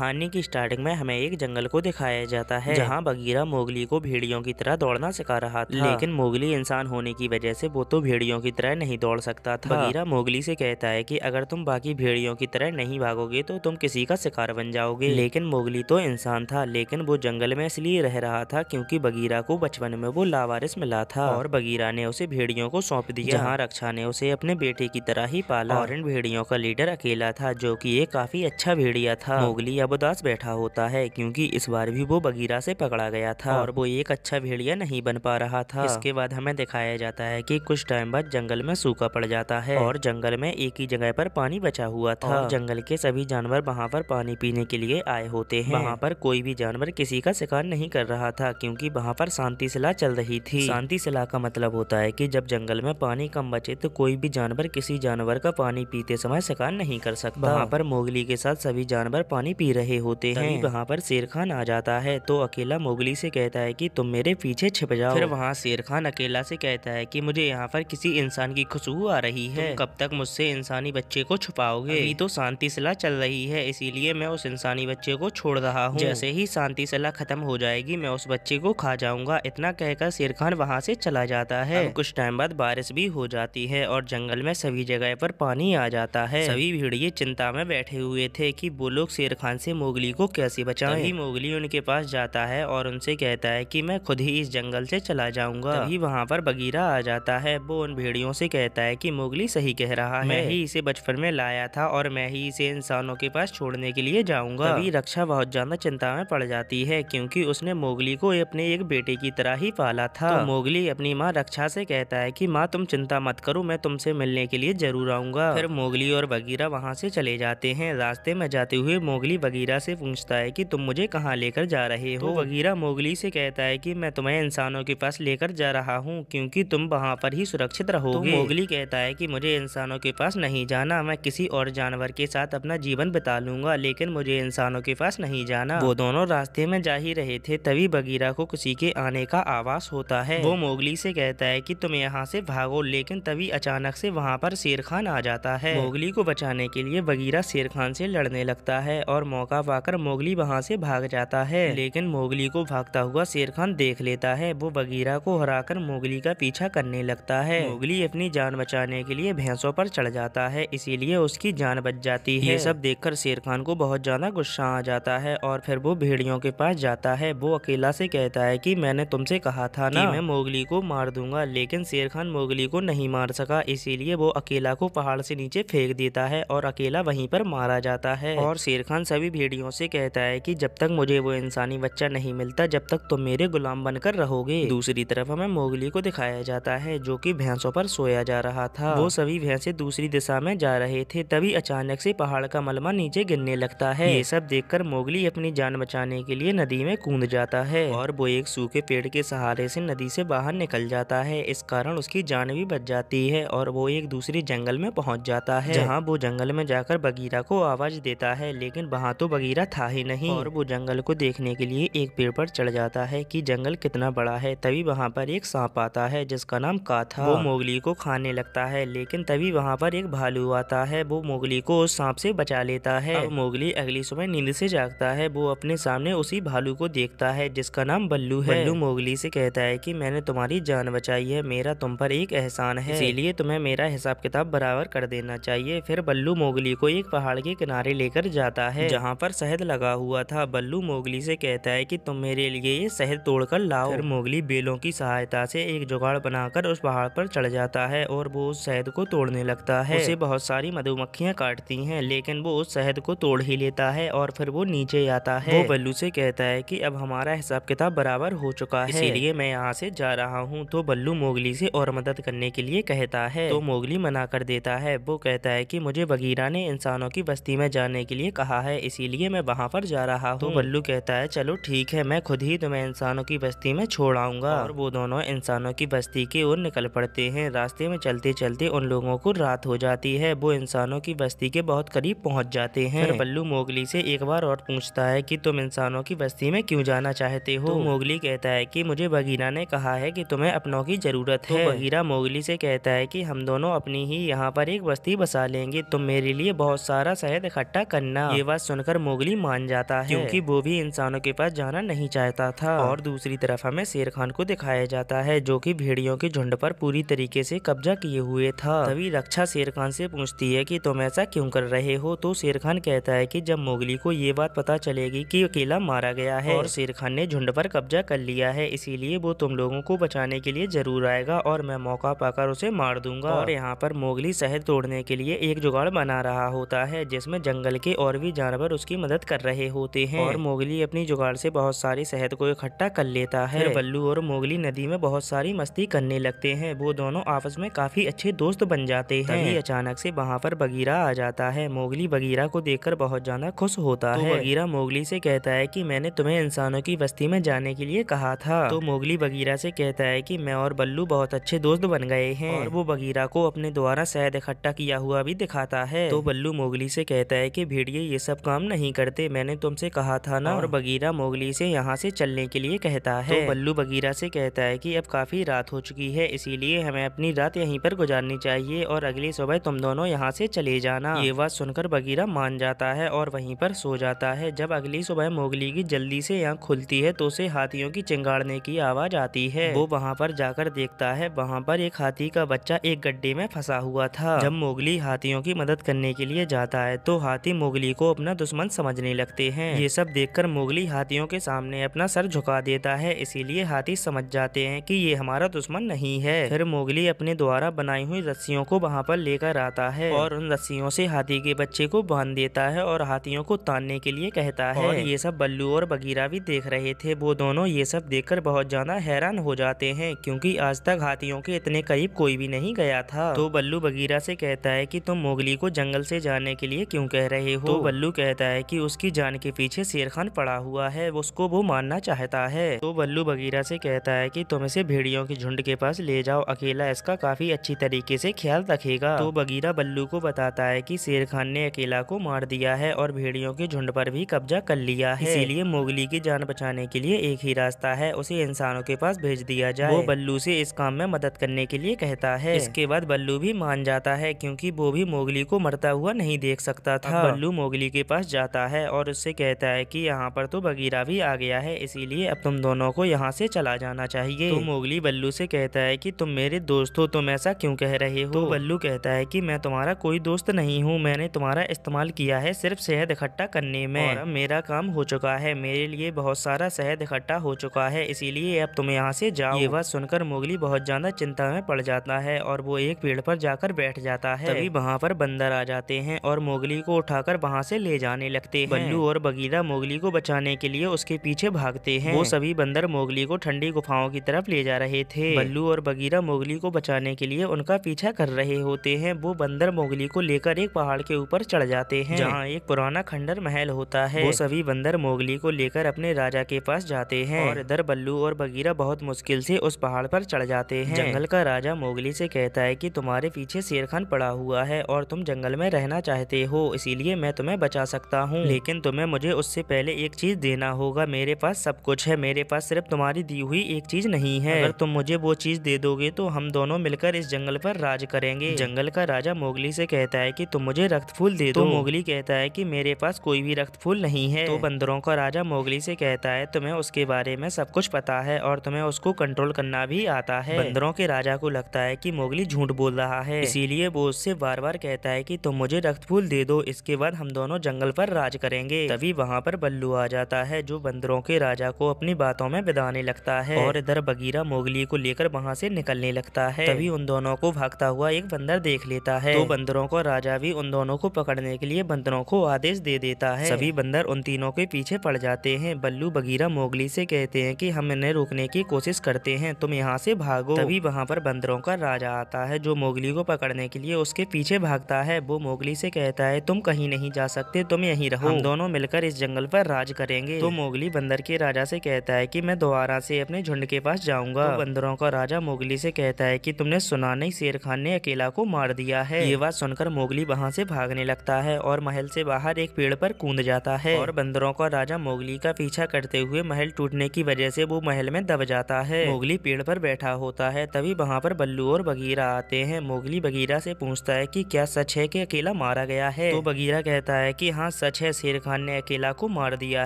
कहानी की स्टार्टिंग में हमें एक जंगल को दिखाया जाता है जहाँ बगीरा मोगली को भेड़ियों की तरह दौड़ना सिखा रहा था लेकिन मोगली इंसान होने की वजह से वो तो भेड़ियों की तरह नहीं दौड़ सकता था बगीरा मोगली से कहता है कि अगर तुम बाकी भेड़ियों की तरह नहीं भागोगे तो तुम किसी का शिकार बन जाओगे लेकिन मोगली तो इंसान था लेकिन वो जंगल में इसलिए रह रहा था क्योंकि बगीरा को बचपन में वो लावारिस मिला था और बगीरा ने उसे भेड़ियों को सौंप दिया जहाँ रक्षा ने उसे अपने बेटे की तरह ही पाला और इन भेड़ियों का लीडर अकेला था जो की एक काफी अच्छा भेड़िया था मोगली शबुदास बैठा होता है क्योंकि इस बार भी वो बगीरा से पकड़ा गया था और वो एक अच्छा भेड़िया नहीं बन पा रहा था इसके बाद हमें दिखाया जाता है कि कुछ टाइम बाद जंगल में सूखा पड़ जाता है और जंगल में एक ही जगह पर पानी बचा हुआ था जंगल के सभी जानवर वहाँ पर पानी पीने के लिए आए होते हैं वहाँ पर कोई भी जानवर किसी का शिकार नहीं कर रहा था क्योंकि वहाँ पर शांति सिला चल रही थी शांति सिला का मतलब होता है की जब जंगल में पानी कम बचे तो कोई भी जानवर किसी जानवर का पानी पीते समय शिकार नहीं कर सकता वहाँ पर मोगली के साथ सभी जानवर पानी पी रहे रहे होते हैं वहाँ पर शेर खान आ जाता है तो अकेला मोगली से कहता है कि तुम मेरे पीछे छिप जाओ फिर वहाँ शेर खान अकेला से कहता है कि मुझे यहाँ पर किसी इंसान की खुशबू आ रही है कब तक मुझसे इंसानी बच्चे को छुपाओगे अभी तो शांति सलाह चल रही है इसीलिए मैं उस इंसानी बच्चे को छोड़ रहा हूँ जैसे ही शांति सलाह खत्म हो जाएगी मैं उस बच्चे को खा जाऊंगा इतना कहकर शेर खान वहाँ से चला जाता है कुछ टाइम बाद बारिश भी हो जाती है और जंगल में सभी जगह पर पानी आ जाता है सभी भेड़िए चिंता में बैठे हुए थे कि वो लोग शेर खान से मोगली को कैसे बचाएं तभी मोगली उनके पास जाता है और उनसे कहता है कि मैं खुद ही इस जंगल से चला जाऊंगा तभी वहाँ पर बगीरा आ जाता है वो उन भेड़ियों से कहता है कि मोगली सही कह रहा है मैं ही इसे बचपन में लाया था और मैं ही इसे इंसानों के पास छोड़ने के लिए जाऊंगा तभी रक्षा बहुत ज्यादा चिंता में पड़ जाती है क्योंकि उसने मोगली को अपने एक बेटे की तरह ही पाला था तो मोगली अपनी माँ रक्षा से कहता है कि माँ तुम चिंता मत करो मैं तुमसे मिलने के लिए जरूर आऊंगा फिर मोगली और बगीरा वहाँ से चले जाते हैं रास्ते में जाते हुए मोगली वगीरा से पूछता है कि तुम मुझे कहाँ लेकर जा रहे हो तो वगीरा मोगली से कहता है कि मैं तुम्हें इंसानों के पास लेकर जा रहा हूँ क्योंकि तुम वहाँ पर ही सुरक्षित रहोगे तो मोगली कहता है कि मुझे इंसानों के पास नहीं जाना मैं किसी और जानवर के साथ अपना जीवन बिता लूंगा लेकिन मुझे इंसानों के पास नहीं जाना वो दोनों रास्ते में जा ही रहे थे तभी बगीरा को किसी के आने का आवाज होता है वो मोगली से कहता है कि तुम यहाँ से भागो लेकिन तभी अचानक से वहाँ पर शेर खान आ जाता है मोगली को बचाने के लिए बगीरा शेर खान से लड़ने लगता है और मौका पाकर मोगली वहाँ से भाग जाता है लेकिन मोगली को भागता हुआ शेर खान देख लेता है वो बगीरा को हरा कर मोगली का पीछा करने लगता है मोगली अपनी जान बचाने के लिए भैंसों पर चढ़ जाता है इसीलिए उसकी जान बच जाती है ये सब कर शेर खान को बहुत ज्यादा गुस्सा आ जाता है और फिर वो भेड़ियों के पास जाता है वो अकेला से कहता है की मैंने तुमसे कहा था ना मैं मोगली को मार दूंगा लेकिन शेर खान मोगली को नहीं मार सका इसीलिए वो अकेला को पहाड़ से नीचे फेंक देता है और अकेला वहीं पर मारा जाता है और शेर खान सभी सभी भेड़ियों से कहता है कि जब तक मुझे वो इंसानी बच्चा नहीं मिलता जब तक तुम मेरे गुलाम बनकर रहोगे दूसरी तरफ हमें मोगली को दिखाया जाता है जो की भैंसों पर सोया जा रहा था वो सभी भैंसे दूसरी दिशा में जा रहे थे तभी अचानक से पहाड़ का मलमा नीचे गिरने लगता है ये सब देख मोगली अपनी जान बचाने के लिए नदी में कूद जाता है और वो एक सूखे पेड़ के सहारे से नदी से बाहर निकल जाता है इस कारण उसकी जान भी बच जाती है और वो एक दूसरे जंगल में पहुंच जाता है जहाँ वो जंगल में जाकर बगीरा को आवाज देता है लेकिन वहाँ तो बगीरा था ही नहीं और वो जंगल को देखने के लिए एक पेड़ पर चढ़ जाता है कि जंगल कितना बड़ा है तभी वहाँ पर एक सांप आता है जिसका नाम काथा वो मोगली को खाने लगता है लेकिन तभी वहाँ पर एक भालू आता है वो मोगली को उस सांप से बचा लेता है मोगली अगली सुबह नींद से जागता है वो अपने सामने उसी भालू को देखता है जिसका नाम बल्लू है बल्लू मोगली से कहता है की मैंने तुम्हारी जान बचाई है मेरा तुम पर एक एहसान है इसीलिए तुम्हें मेरा हिसाब किताब बराबर कर देना चाहिए फिर बल्लू मोगली को एक पहाड़ के किनारे लेकर जाता है जहाँ वहाँ पर शहद लगा हुआ था बल्लू मोगली से कहता है कि तुम मेरे लिए ये शहद तोड़कर लाओ फिर मोगली बेलों की सहायता से एक जुगाड़ बनाकर उस पहाड़ पर चढ़ जाता है और वो उस शहद को तोड़ने लगता है उसे बहुत सारी मधुमक्खियाँ काटती हैं लेकिन वो उस शहद को तोड़ ही लेता है और फिर वो नीचे आता है वो बल्लू से कहता है कि अब हमारा हिसाब किताब बराबर हो चुका है इसलिए मैं यहाँ से जा रहा हूँ तो बल्लू मोगली से और मदद करने के लिए कहता है तो मोगली मना कर देता है वो कहता है कि मुझे बगीरा ने इंसानों की बस्ती में जाने के लिए कहा है इसी इसीलिए मैं वहाँ पर जा रहा हूँ तो बल्लू कहता है चलो ठीक है मैं खुद ही तुम्हें इंसानों की बस्ती में छोड़ आऊंगा और वो दोनों इंसानों की बस्ती की ओर निकल पड़ते हैं रास्ते में चलते चलते उन लोगों को रात हो जाती है वो इंसानों की बस्ती के बहुत करीब पहुँच जाते हैं बल्लू मोगली से एक बार और पूछता है की तुम इंसानों की बस्ती में क्यूँ जाना चाहते हो मोगली कहता है की मुझे बगीना ने कहा है की तुम्हें अपनों की जरूरत है बगीरा मोगली से कहता है की हम दोनों अपनी ही यहाँ पर एक बस्ती बसा लेंगे तुम मेरे लिए बहुत सारा शहद इकट्ठा करना ये बात सुनकर जाकर मोगली मान जाता है क्योंकि वो भी इंसानों के पास जाना नहीं चाहता था और दूसरी तरफ हमें शेर खान को दिखाया जाता है जो की भेड़ियों के झुंड पर पूरी तरीके से कब्जा किए हुए था तभी रक्षा शेर खान से पूछती है की तुम ऐसा क्यों कर रहे हो तो शेर खान कहता है की जब मोगली को ये बात पता चलेगी की अकेला मारा गया है और शेर खान ने झुंड पर कब्जा कर लिया है इसीलिए वो तुम लोगों को बचाने के लिए जरूर आएगा और मैं मौका पाकर उसे मार दूंगा और यहाँ पर मोगली शहर तोड़ने के लिए एक जुगाड़ बना रहा होता है जिसमे जंगल के और भी जानवर पर उसकी मदद कर रहे होते हैं और मोगली अपनी जुगाड़ से बहुत सारी शहद को इकट्ठा कर लेता है बल्लू और मोगली नदी में बहुत सारी मस्ती करने लगते हैं वो दोनों आपस में काफी अच्छे दोस्त बन जाते हैं तभी अचानक से वहाँ पर बगीरा आ जाता है मोगली बगीरा को देख बहुत ज्यादा खुश होता तो है बगीरा मोगली से कहता है की मैंने तुम्हें इंसानों की बस्ती में जाने के लिए कहा था तो मोगली बगीरा से कहता है कि मैं और बल्लू बहुत अच्छे दोस्त बन गए हैं और वो बगीरा को अपने द्वारा शहद इकट्ठा किया हुआ भी दिखाता है तो बल्लू मोगली से कहता है कि भेड़िए ये सब काम काम नहीं करते मैंने तुमसे कहा था ना और हाँ। बगीरा मोगली से यहाँ से चलने के लिए कहता है तो बल्लू बगीरा से कहता है कि अब काफ़ी रात हो चुकी है इसीलिए हमें अपनी रात यहीं पर गुजारनी चाहिए और अगली सुबह तुम दोनों यहाँ से चले जाना ये बात सुनकर बगीरा मान जाता है और वहीं पर सो जाता है जब अगली सुबह मोगली की जल्दी से यहाँ खुलती है तो उसे हाथियों की चिंगाड़ने की आवाज आती है वो वहाँ पर जाकर देखता है वहाँ पर एक हाथी का बच्चा एक गड्ढे में फंसा हुआ था जब मोगली हाथियों की मदद करने के लिए जाता है तो हाथी मोगली को अपना दुश्मन समझने लगते हैं ये सब देखकर मोगली हाथियों के सामने अपना सर झुका देता है इसीलिए हाथी समझ जाते हैं कि ये हमारा दुश्मन नहीं है फिर मोगली अपने द्वारा बनाई हुई रस्सियों को वहाँ पर लेकर आता है और उन रस्सियों से हाथी के बच्चे को बांध देता है और हाथियों को तानने के लिए कहता है और ये सब बल्लू और बगीरा भी देख रहे थे वो दोनों ये सब देखकर बहुत ज्यादा हैरान हो जाते हैं क्योंकि आज तक हाथियों के इतने करीब कोई भी नहीं गया था तो बल्लू बगीरा से कहता है की तुम मोगली को जंगल से जाने के लिए क्यूँ कह रहे हो तो बल्लू कहता बताया है कि उसकी जान के पीछे शेर खान पड़ा हुआ है उसको वो मानना चाहता है तो बल्लू बगीरा से कहता है कि तुम इसे भेड़ियों के झुंड के पास ले जाओ अकेला इसका काफी अच्छी तरीके से ख्याल रखेगा तो बगीरा बल्लू को बताता है कि शेर खान ने अकेला को मार दिया है और भेड़ियों के झुंड पर भी कब्जा कर लिया है इसीलिए मोगली की जान बचाने के लिए एक ही रास्ता है उसे इंसानों के पास भेज दिया जाए वो बल्लू से इस काम में मदद करने के लिए कहता है इसके बाद बल्लू भी मान जाता है क्योंकि वो भी मोगली को मरता हुआ नहीं देख सकता था हाँ। बल्लू मोगली के पास जाता है और उससे कहता है कि यहाँ पर तो बगीरा भी आ गया है इसीलिए अब तुम दोनों को यहाँ से चला जाना चाहिए तो मोगली बल्लू से कहता है कि तुम मेरे दोस्त हो तुम ऐसा क्यों कह रहे हो तो बल्लू कहता है कि मैं तुम्हारा कोई दोस्त नहीं हूँ मैंने तुम्हारा इस्तेमाल किया है सिर्फ शहद इकट्ठा करने में और मेरा काम हो चुका है मेरे लिए बहुत सारा शहद इकट्ठा हो चुका है इसीलिए अब तुम यहाँ से जाओ ये बात सुनकर मोगली बहुत ज्यादा चिंता में पड़ जाता है और वो एक पेड़ पर जाकर बैठ जाता है तभी वहाँ पर बंदर आ जाते हैं और मोगली को उठाकर वहाँ से ले जाने आने लगते हैं बल्लू और बगीरा मोगली को बचाने के लिए उसके पीछे भागते हैं वो सभी बंदर मोगली को ठंडी गुफाओं की तरफ ले जा रहे थे बल्लू और बगीरा मोगली को बचाने के लिए उनका पीछा कर रहे होते हैं वो बंदर मोगली को लेकर एक पहाड़ के ऊपर चढ़ जाते हैं जहाँ एक पुराना खंडर महल होता है वो सभी बंदर मोगली को लेकर अपने राजा के पास जाते हैं और इधर बल्लू और बगीरा बहुत मुश्किल से उस पहाड़ पर चढ़ जाते हैं जंगल का राजा मोगली से कहता है कि तुम्हारे पीछे शेरखान पड़ा हुआ है और तुम जंगल में रहना चाहते हो इसीलिए मैं तुम्हें बचा सकता सकता हूँ लेकिन तुम्हें मुझे उससे पहले एक चीज देना होगा मेरे पास सब कुछ है मेरे पास सिर्फ तुम्हारी दी हुई एक चीज नहीं है अगर तुम मुझे वो चीज दे दोगे तो हम दोनों मिलकर इस जंगल पर राज करेंगे जंगल का राजा मोगली से कहता है कि तुम मुझे रक्त फूल दे दो तो मोगली कहता है कि मेरे पास कोई भी रक्त फूल नहीं है तो बंदरों का राजा मोगली से कहता है तुम्हें उसके बारे में सब कुछ पता है और तुम्हें उसको कंट्रोल करना भी आता है बंदरों के राजा को लगता है की मोगली झूठ बोल रहा है इसीलिए वो उससे बार बार कहता है की तुम मुझे रक्त फूल दे दो इसके बाद हम दोनों जंगल पर राज करेंगे तभी वहाँ पर बल्लू आ जाता है जो बंदरों के राजा को अपनी बातों में बिदाने लगता है और इधर बगीरा मोगली को लेकर वहाँ से निकलने लगता है तभी उन दोनों को भागता हुआ एक बंदर देख लेता है तो बंदरों को राजा भी उन दोनों को पकड़ने के लिए बंदरों को आदेश दे देता है सभी बंदर उन तीनों के पीछे पड़ जाते हैं बल्लू बगीरा मोगली से कहते हैं कि हम इन्हें रोकने की कोशिश करते हैं तुम यहाँ से भागो तभी वहाँ पर बंदरों का राजा आता है जो मोगली को पकड़ने के लिए उसके पीछे भागता है वो मोगली से कहता है तुम कहीं नहीं जा सकते तुम यहीं रहो हम दोनों मिलकर इस जंगल पर राज करेंगे तो मोगली बंदर के राजा से कहता है की मैं दोबारा से अपने झुंड के पास जाऊंगा तो बंदरों का राजा मोगली से कहता है की तुमने सुना नहीं शेर खान ने अकेला को मार दिया है ये बात सुनकर मोगली वहाँ से भागने लगता है और महल से बाहर एक पेड़ पर कूद जाता है और बंदरों का राजा मोगली का पीछा करते हुए महल टूटने की वजह से वो महल में दब जाता है मोगली पेड़ पर बैठा होता है तभी वहाँ पर बल्लू और बगीरा आते हैं मोगली बगीरा से पूछता है कि क्या सच है कि अकेला मारा गया है तो बगीरा कहता है कि हाँ सच है शेर खान ने अकेला को मार दिया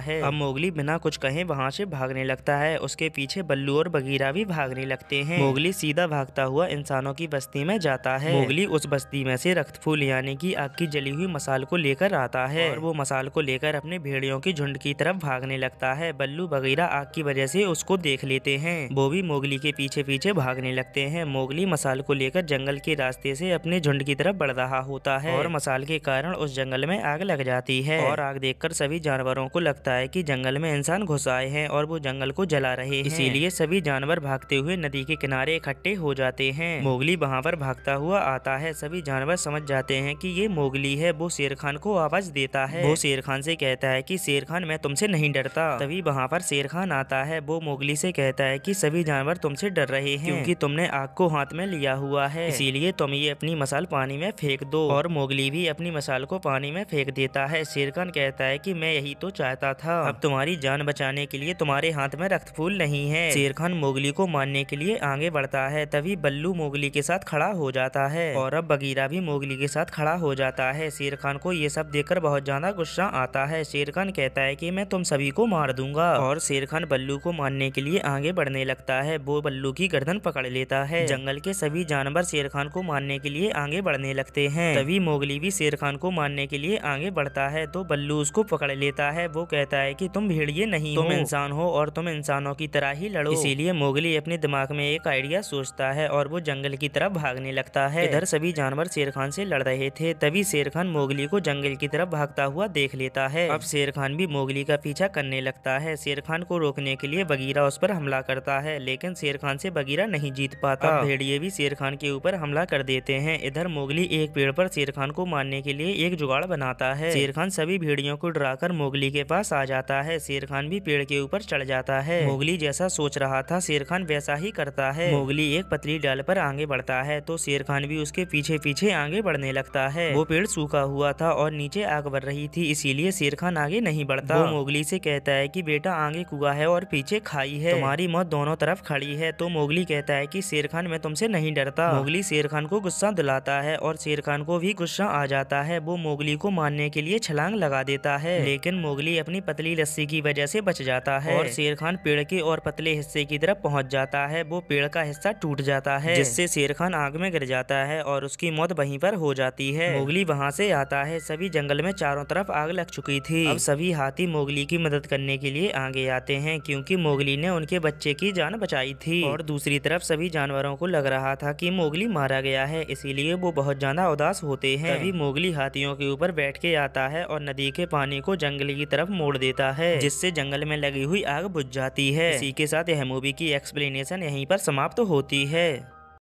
है अब मोगली बिना कुछ कहे वहाँ से भागने लगता है उसके पीछे बल्लू और बगीरा भी भागने लगते हैं मोगली सीधा भागता हुआ इंसानों की बस्ती में जाता है मोगली उस बस्ती में से रक्त फूल यानी की आग की जली हुई मसाल को लेकर आता है और वो मसाल को लेकर अपने भेड़ियों की झुंड की तरफ भागने लगता है बल्लू बगीरा आग की वजह से उसको देख लेते हैं वो भी मोगली के पीछे पीछे भागने लगते हैं मोगली मसाल को लेकर जंगल के रास्ते से अपने झुंड की तरफ बढ़ रहा होता है और मसाल के कारण उस जंगल में आग लग जाती होती है और आग देखकर सभी जानवरों को लगता है कि जंगल में इंसान घुस आए हैं और वो जंगल को जला रहे हैं इसीलिए सभी जानवर भागते हुए नदी के किनारे इकट्ठे हो जाते हैं मोगली वहाँ पर भागता हुआ आता है सभी जानवर समझ जाते हैं कि ये मोगली है वो शेर खान को आवाज देता है वो शेर खान से कहता है कि शेर खान मैं तुमसे नहीं डरता तभी वहाँ पर शेर खान आता है वो मोगली से कहता है कि सभी जानवर तुमसे डर रहे हैं क्योंकि तुमने आग को हाथ में लिया हुआ है इसीलिए तुम ये अपनी मसाल पानी में फेंक दो और मोगली भी अपनी मसाल को पानी में फेंक देता है है शेरखान कहता है कि मैं यही तो चाहता था अब तुम्हारी जान बचाने के लिए तुम्हारे हाथ में रक्त फूल नहीं है शेरखान मोगली को मारने के लिए आगे बढ़ता है तभी बल्लू मोगली के साथ खड़ा हो जाता है और अब बगीरा भी मोगली के साथ खड़ा हो जाता है शेर खान को ये सब देखकर बहुत ज्यादा गुस्सा आता है शेर खान कहता है कि मैं तुम सभी को मार दूंगा और शेर खान बल्लू को मारने के लिए आगे बढ़ने लगता है वो बल्लू की गर्दन पकड़ लेता है जंगल के सभी जानवर शेर खान को मारने के लिए आगे बढ़ने लगते हैं तभी मोगली भी शेर खान को मारने के लिए आगे बढ़ता है है तो बल्लू उसको पकड़ लेता है वो कहता है कि तुम भेड़िए नहीं तुम इंसान हो और तुम इंसानों की तरह ही लड़ो इसीलिए मोगली अपने दिमाग में एक आइडिया सोचता है और वो जंगल की तरफ भागने लगता है इधर सभी जानवर शेर खान से लड़ रहे थे तभी शेर खान मोगली को जंगल की तरफ भागता हुआ देख लेता है अब शेर खान भी मोगली का पीछा करने लगता है शेर खान को रोकने के लिए बगीरा उस पर हमला करता है लेकिन शेर खान से बगीरा नहीं जीत पाता हाँ। भेड़िए भी शेर खान के ऊपर हमला कर देते हैं इधर मोगली एक पेड़ पर शेर खान को मारने के लिए एक जुगाड़ बनाता है शेर खान खान सभी भेड़ियों को डराकर मोगली के पास आ जाता है शेर खान भी पेड़ के ऊपर चढ़ जाता है मोगली जैसा सोच रहा था शेर खान वैसा ही करता है मोगली एक पतली डाल पर आगे बढ़ता है तो शेर खान भी उसके पीछे पीछे आगे बढ़ने लगता है वो पेड़ सूखा हुआ था और नीचे आग बढ़ रही थी इसीलिए शेर खान आगे नहीं बढ़ता वो मोगली से कहता है कि बेटा आगे कुआ है और पीछे खाई है तुम्हारी मौत दोनों तरफ खड़ी है तो मोगली कहता है कि शेर खान मैं तुमसे नहीं डरता मोगली शेर खान को गुस्सा दिलाता है और शेर खान को भी गुस्सा आ जाता है वो मोगली को मारने के लिए छलांग लगा देता है लेकिन मोगली अपनी पतली रस्सी की वजह से बच जाता है और शेर खान पेड़ के और पतले हिस्से की तरफ पहुंच जाता है वो पेड़ का हिस्सा टूट जाता है जिससे शेर खान आग में गिर जाता है और उसकी मौत वहीं पर हो जाती है मोगली वहां से आता है सभी जंगल में चारों तरफ आग लग चुकी थी अब सभी हाथी मोगली की मदद करने के लिए आगे आते हैं क्योंकि मोगली ने उनके बच्चे की जान बचाई थी और दूसरी तरफ सभी जानवरों को लग रहा था कि मोगली मारा गया है इसीलिए वो बहुत ज्यादा उदास होते हैं अभी मोगली हाथियों के ऊपर बैठ के आता है है और नदी के पानी को जंगल की तरफ मोड़ देता है जिससे जंगल में लगी हुई आग बुझ जाती है इसी के साथ यह मूवी की एक्सप्लेनेशन यहीं पर समाप्त होती है